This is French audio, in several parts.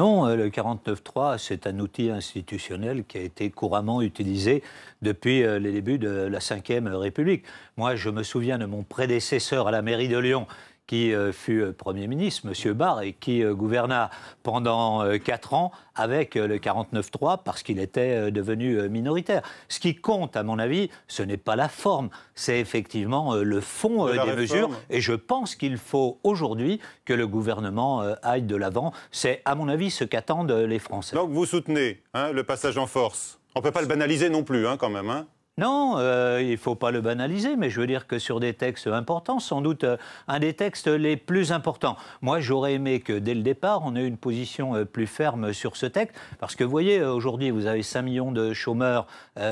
Non, euh, le 49-3, c'est un outil institutionnel qui a été couramment utilisé depuis euh, les débuts de la Ve République. Moi, je me souviens de mon prédécesseur à la mairie de Lyon, qui euh, fut euh, Premier ministre, M. Barr, et qui euh, gouverna pendant quatre ans avec le 49-3 parce qu'il était devenu minoritaire. Ce qui compte, à mon avis, ce n'est pas la forme, c'est effectivement le fond des mesures. Et je pense qu'il faut aujourd'hui que le gouvernement aille de l'avant. C'est, à mon avis, ce qu'attendent les Français. Donc vous soutenez hein, le passage en force. On ne peut pas le banaliser non plus, hein, quand même. Hein non, euh, il ne faut pas le banaliser, mais je veux dire que sur des textes importants, sans doute euh, un des textes les plus importants. Moi, j'aurais aimé que dès le départ, on ait une position euh, plus ferme sur ce texte, parce que vous voyez, aujourd'hui, vous avez 5 millions de chômeurs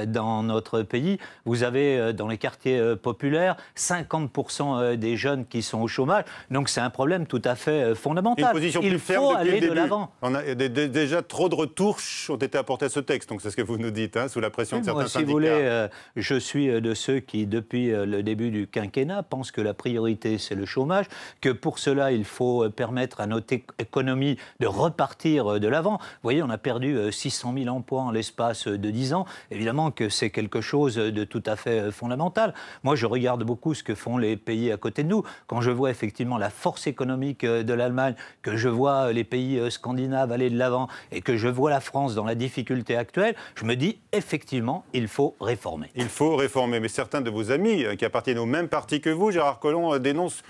dans notre pays, vous avez dans les quartiers populaires 50% des jeunes qui sont au chômage, donc c'est un problème tout à fait fondamental. Une position il faut aller de l'avant. déjà trop de retours ont été apportés à ce texte, donc c'est ce que vous nous dites, hein, sous la pression de certains syndicats je suis euh, de ceux qui, depuis euh, le début du quinquennat, pensent que la priorité, c'est le chômage, que pour cela, il faut euh, permettre à notre économie de repartir de l'avant. Vous voyez, on a perdu 600 000 emplois en l'espace de 10 ans. Évidemment que c'est quelque chose de tout à fait fondamental. Moi, je regarde beaucoup ce que font les pays à côté de nous. Quand je vois effectivement la force économique de l'Allemagne, que je vois les pays scandinaves aller de l'avant et que je vois la France dans la difficulté actuelle, je me dis effectivement, il faut réformer. Il faut réformer. Mais certains de vos amis euh, qui appartiennent au même parti que vous, Gérard Collomb, euh, dénoncent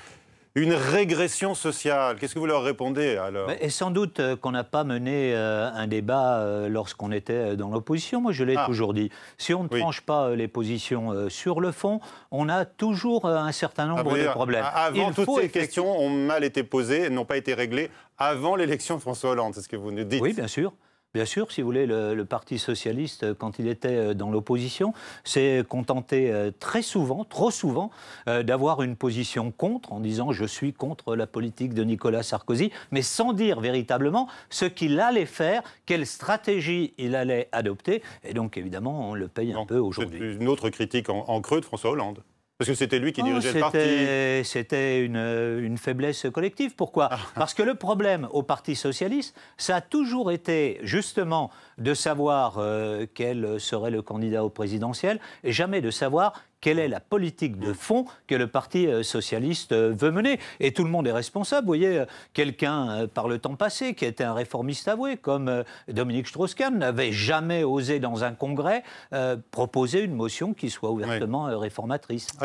une régression sociale. Qu'est-ce que vous leur répondez alors Et sans doute euh, qu'on n'a pas mené un débat lorsqu'on était dans l'opposition. Moi, je l'ai ah. toujours dit. Si on ne tranche pas les positions sur le fond, on a toujours un certain ah, nombre de problèmes. Avant, toutes ces questions ont mal été posées, n'ont pas été réglées avant l'élection de François Hollande. C'est ce que vous nous dites. Oui, bien sûr. Bien sûr, si vous voulez, le, Parti socialiste, euh, quand il était euh, dans l'opposition, s'est contenté euh, très souvent, trop souvent, d'avoir une position contre, en disant je suis contre la politique de Nicolas Sarkozy, mais sans dire véritablement ce qu'il allait faire, quelle stratégie il allait adopter. Et donc, évidemment, on le paye un peu aujourd'hui. Une autre critique en creux de François Hollande. Parce que c'était lui qui oh, dirigeait le parti. C'était une, faiblesse collective. Pourquoi ah. Parce que le problème au Parti socialiste, ça a toujours été justement de savoir euh, quel serait le candidat au présidentiel et jamais de savoir quelle est la politique de fond que le Parti euh, socialiste euh, veut mener. Et tout le monde est responsable. Vous voyez, euh, quelqu'un par le temps passé qui était un réformiste avoué, comme Dominique Strauss-Kahn, n'avait jamais osé dans un congrès proposer une motion qui soit ouvertement réformatrice.